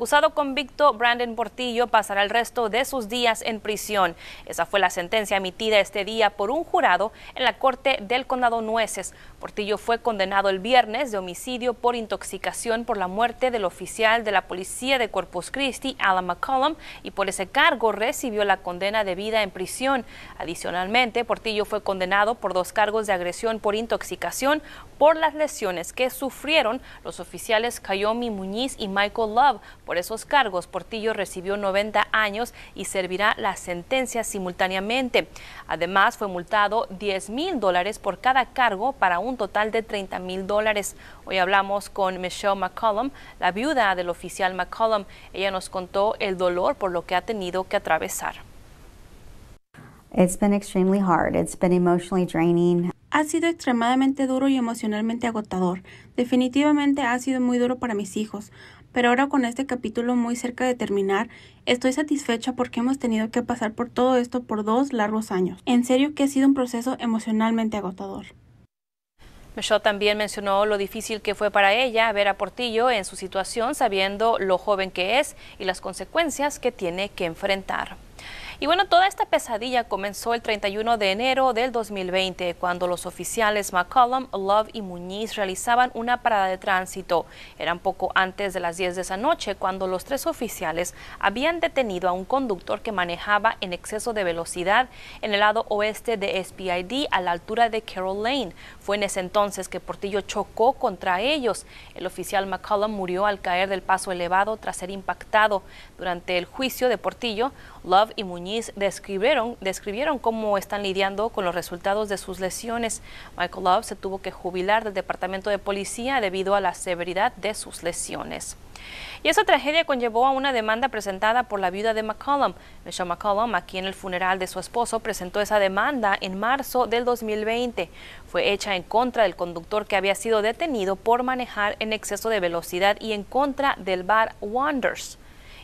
acusado convicto Brandon Portillo pasará el resto de sus días en prisión. Esa fue la sentencia emitida este día por un jurado en la Corte del Condado Nueces. Portillo fue condenado el viernes de homicidio por intoxicación por la muerte del oficial de la policía de Corpus Christi, Alan McCollum, y por ese cargo recibió la condena de vida en prisión. Adicionalmente, Portillo fue condenado por dos cargos de agresión por intoxicación por las lesiones que sufrieron los oficiales Kayomi Muñiz y Michael Love por esos cargos, Portillo recibió 90 años y servirá la sentencia simultáneamente. Además, fue multado 10 mil dólares por cada cargo para un total de 30 mil dólares. Hoy hablamos con Michelle McCollum, la viuda del oficial McCollum. Ella nos contó el dolor por lo que ha tenido que atravesar. It's been extremely hard. It's been emotionally draining. Ha sido extremadamente duro y emocionalmente agotador. Definitivamente ha sido muy duro para mis hijos, pero ahora con este capítulo muy cerca de terminar, estoy satisfecha porque hemos tenido que pasar por todo esto por dos largos años. En serio que ha sido un proceso emocionalmente agotador. Michelle también mencionó lo difícil que fue para ella ver a Portillo en su situación sabiendo lo joven que es y las consecuencias que tiene que enfrentar. Y bueno, toda esta pesadilla comenzó el 31 de enero del 2020, cuando los oficiales McCollum, Love y Muñiz realizaban una parada de tránsito. Eran poco antes de las 10 de esa noche, cuando los tres oficiales habían detenido a un conductor que manejaba en exceso de velocidad en el lado oeste de SPID a la altura de Carroll Lane. Fue en ese entonces que Portillo chocó contra ellos. El oficial McCollum murió al caer del paso elevado tras ser impactado. Durante el juicio de Portillo, Love y Muñiz describieron, describieron cómo están lidiando con los resultados de sus lesiones. Michael Love se tuvo que jubilar del Departamento de Policía debido a la severidad de sus lesiones. Y esa tragedia conllevó a una demanda presentada por la viuda de McCollum. Michelle McCollum, aquí en el funeral de su esposo, presentó esa demanda en marzo del 2020. Fue hecha en contra del conductor que había sido detenido por manejar en exceso de velocidad y en contra del bar Wonders.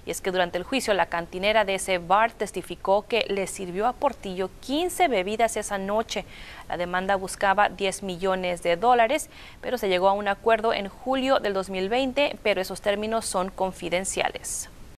Y es que durante el juicio la cantinera de ese bar testificó que le sirvió a Portillo 15 bebidas esa noche. La demanda buscaba 10 millones de dólares, pero se llegó a un acuerdo en julio del 2020, pero esos términos son confidenciales.